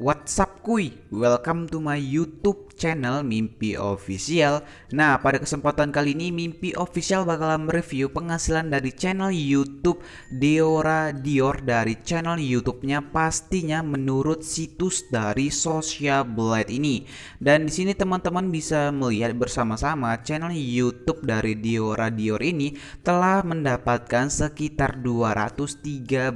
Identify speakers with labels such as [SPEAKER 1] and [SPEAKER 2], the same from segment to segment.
[SPEAKER 1] WhatsApp kuy? Welcome to my YouTube channel Mimpi Official. Nah, pada kesempatan kali ini Mimpi Official bakalan mereview penghasilan dari channel YouTube Deora Dior dari channel YouTube-nya pastinya menurut situs dari social Blade ini. Dan di sini teman-teman bisa melihat bersama-sama channel YouTube dari Deora Dior ini telah mendapatkan sekitar 213.000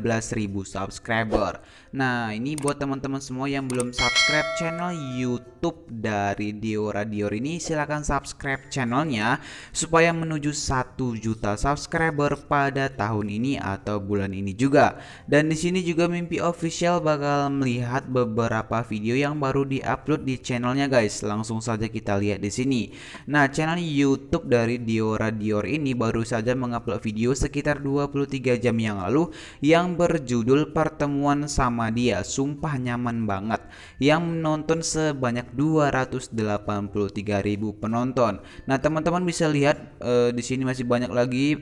[SPEAKER 1] subscriber. Nah ini buat teman-teman semua yang belum subscribe channel YouTube dari Diora Dior ini silahkan subscribe channelnya supaya menuju 1 juta subscriber pada tahun ini atau bulan ini juga. Dan di sini juga mimpi official bakal melihat beberapa video yang baru diupload di channelnya guys. Langsung saja kita lihat di sini. Nah channel YouTube dari Diora Dior ini baru saja mengupload video sekitar 23 jam yang lalu yang berjudul pertemuan sama sama dia sumpah nyaman banget yang menonton sebanyak 283.000 penonton nah teman-teman bisa lihat uh, di sini masih banyak lagi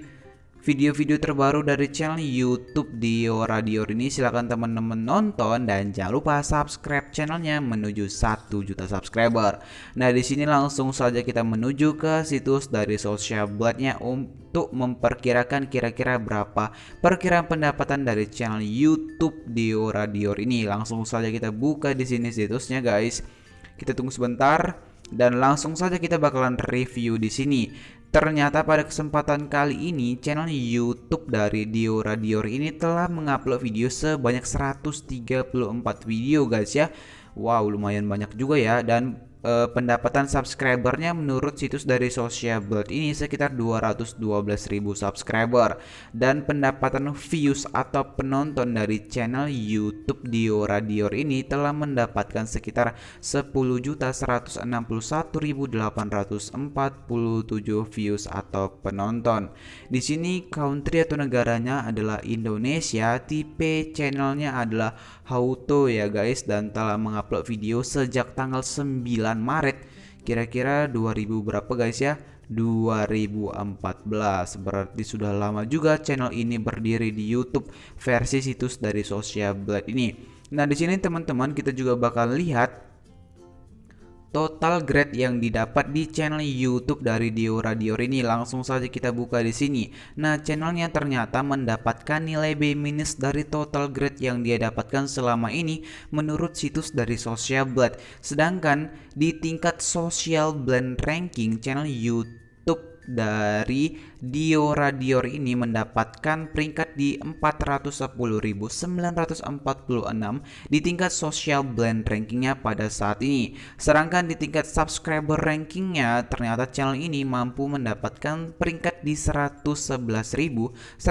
[SPEAKER 1] video-video terbaru dari channel YouTube Dio Radio ini silahkan teman-teman nonton dan jangan lupa subscribe channelnya menuju 1 juta subscriber. Nah di sini langsung saja kita menuju ke situs dari Social Bloodnya untuk memperkirakan kira-kira berapa perkiraan pendapatan dari channel YouTube Dio Radio ini. Langsung saja kita buka di sini situsnya guys. Kita tunggu sebentar dan langsung saja kita bakalan review di sini. Ternyata pada kesempatan kali ini channel YouTube dari Dio Radio ini telah mengupload video sebanyak 134 video guys ya. Wow, lumayan banyak juga ya dan uh, pendapatan subscribernya menurut situs dari Sociable ini sekitar 212.000 subscriber dan pendapatan views atau penonton dari channel YouTube Diora Dior ini telah mendapatkan sekitar 10.161.847 views atau penonton. Di sini country atau negaranya adalah Indonesia, tipe channelnya adalah Hauto ya guys dan telah mengupload video sejak tanggal 9 bulan Maret kira-kira 2000 berapa guys ya 2014 berarti sudah lama juga channel ini berdiri di YouTube versi situs dari Social Blade ini nah di sini teman-teman kita juga bakal lihat total grade yang didapat di channel YouTube dari Dio Radio ini langsung saja kita buka di sini. Nah, channelnya ternyata mendapatkan nilai B- minus dari total grade yang dia dapatkan selama ini menurut situs dari Social Blade. Sedangkan di tingkat Social Blend ranking channel YouTube dari Dio Radior ini mendapatkan peringkat di 410.946 di tingkat social blend rankingnya pada saat ini. Sedangkan di tingkat subscriber rankingnya, ternyata channel ini mampu mendapatkan peringkat di 111.199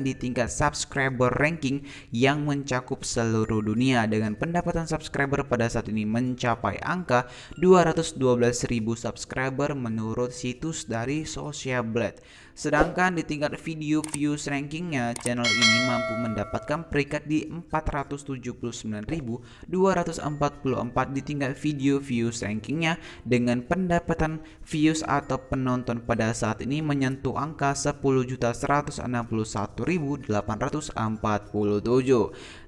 [SPEAKER 1] di tingkat subscriber ranking yang mencakup seluruh dunia dengan pendapatan subscriber pada saat ini mencapai angka 212.000 subscriber menurut situs dari dari Social Blade. Sedangkan di tingkat video views rankingnya, channel ini mampu mendapatkan peringkat di 479.244 di tingkat video views rankingnya dengan pendapatan views atau penonton pada saat ini menyentuh angka 10.161.847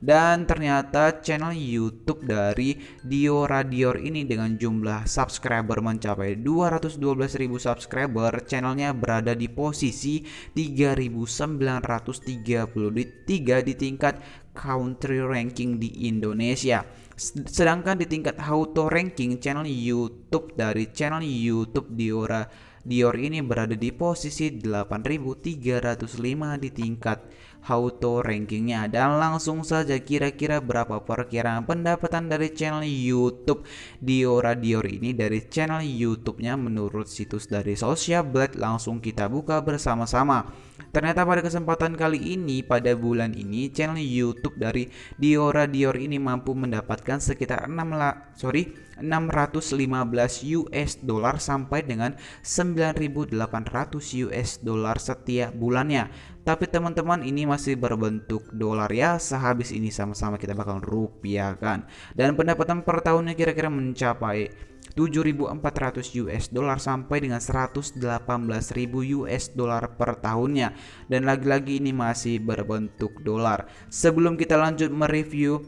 [SPEAKER 1] dan ternyata channel YouTube dari Dio Radior ini dengan jumlah subscriber mencapai 212.000 subscriber channelnya berada di posisi posisi 3933 di tingkat country ranking di Indonesia. Sedangkan di tingkat auto ranking channel YouTube dari channel YouTube Diora Dior ini berada di posisi 8305 di tingkat Auto rankingnya dan langsung saja kira-kira berapa perkiraan pendapatan dari channel YouTube Diora Dior ini dari channel YouTube-nya menurut situs dari Social Blade langsung kita buka bersama-sama. Ternyata pada kesempatan kali ini pada bulan ini channel YouTube dari Diora Dior ini mampu mendapatkan sekitar 6 la sorry 615 US dollar sampai dengan 9800 US dollar setiap bulannya. Tapi teman-teman ini masih berbentuk dolar ya Sehabis ini sama-sama kita bakal rupiah kan Dan pendapatan per tahunnya kira-kira mencapai 7.400 US dollar sampai dengan 118.000 US dollar per tahunnya dan lagi-lagi ini masih berbentuk dolar. Sebelum kita lanjut mereview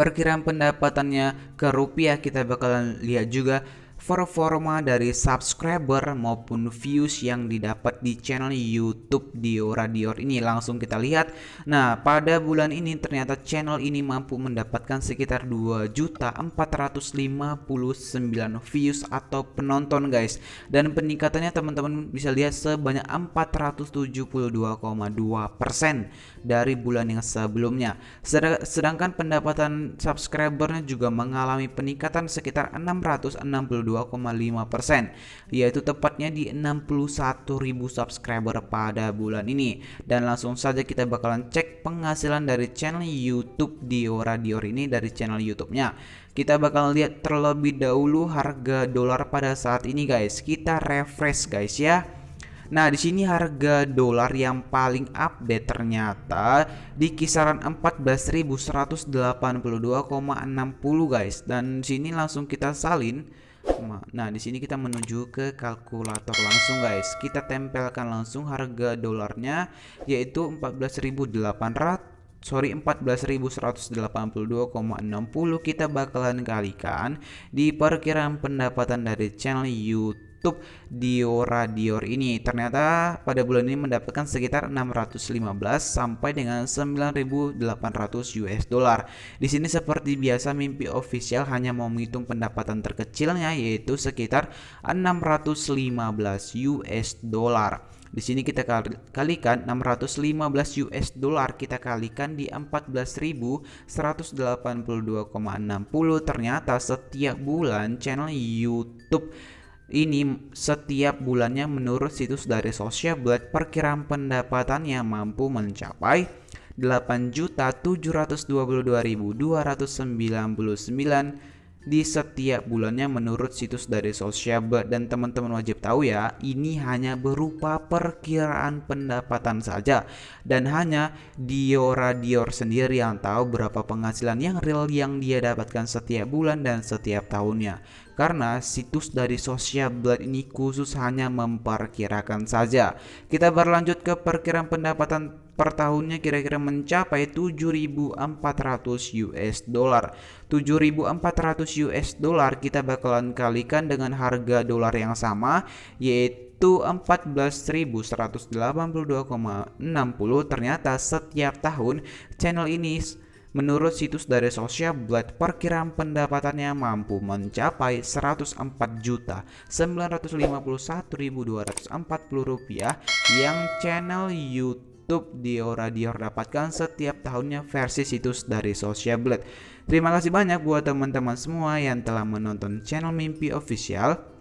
[SPEAKER 1] perkiraan pendapatannya ke rupiah kita bakalan lihat juga performa dari subscriber maupun views yang didapat di channel YouTube Dio Radio ini langsung kita lihat. Nah, pada bulan ini ternyata channel ini mampu mendapatkan sekitar 2.459 views atau penonton guys. Dan peningkatannya teman-teman bisa lihat sebanyak 472,2% dari bulan yang sebelumnya. Sedangkan pendapatan subscribernya juga mengalami peningkatan sekitar 662 persen, yaitu tepatnya di 61.000 subscriber pada bulan ini. Dan langsung saja kita bakalan cek penghasilan dari channel YouTube Diora Dior ini dari channel YouTube-nya. Kita bakal lihat terlebih dahulu harga dolar pada saat ini guys. Kita refresh guys ya. Nah, di sini harga dolar yang paling update ternyata di kisaran 14.182,60 guys. Dan sini langsung kita salin Nah, di sini kita menuju ke kalkulator langsung guys. Kita tempelkan langsung harga dolarnya yaitu 14.800 sorry 14.182,60 kita bakalan kalikan di perkiraan pendapatan dari channel YouTube YouTube Diora Dior ini. Ternyata pada bulan ini mendapatkan sekitar 615 sampai dengan 9.800 US dollar. Di sini seperti biasa mimpi official hanya mau menghitung pendapatan terkecilnya yaitu sekitar 615 US dollar. Di sini kita kalikan 615 US dollar kita kalikan di 14.182,60. Ternyata setiap bulan channel YouTube ini setiap bulannya menurut situs dari Social Blade perkiraan pendapatannya mampu mencapai 8.722.299 di setiap bulannya menurut situs dari Social Blade dan teman-teman wajib tahu ya ini hanya berupa perkiraan pendapatan saja dan hanya Diora Dior sendiri yang tahu berapa penghasilan yang real yang dia dapatkan setiap bulan dan setiap tahunnya karena situs dari Social Blade ini khusus hanya memperkirakan saja. Kita berlanjut ke perkiraan pendapatan per tahunnya kira-kira mencapai 7.400 US dollar. 7.400 US dollar kita bakalan kalikan dengan harga dolar yang sama yaitu 14.182,60 ternyata setiap tahun channel ini Menurut situs dari Sosia Blade, perkiraan pendapatannya mampu mencapai 104.951.240 rupiah yang channel YouTube YouTube Diora Dior dapatkan setiap tahunnya versi situs dari Social Blade. Terima kasih banyak buat teman-teman semua yang telah menonton channel Mimpi Official.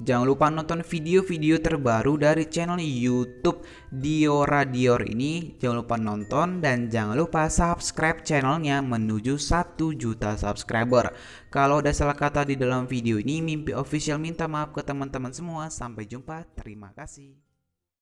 [SPEAKER 1] Jangan lupa nonton video-video terbaru dari channel YouTube Diora Dior ini. Jangan lupa nonton dan jangan lupa subscribe channelnya menuju 1 juta subscriber. Kalau ada salah kata di dalam video ini, Mimpi Official minta maaf ke teman-teman semua. Sampai jumpa, terima kasih.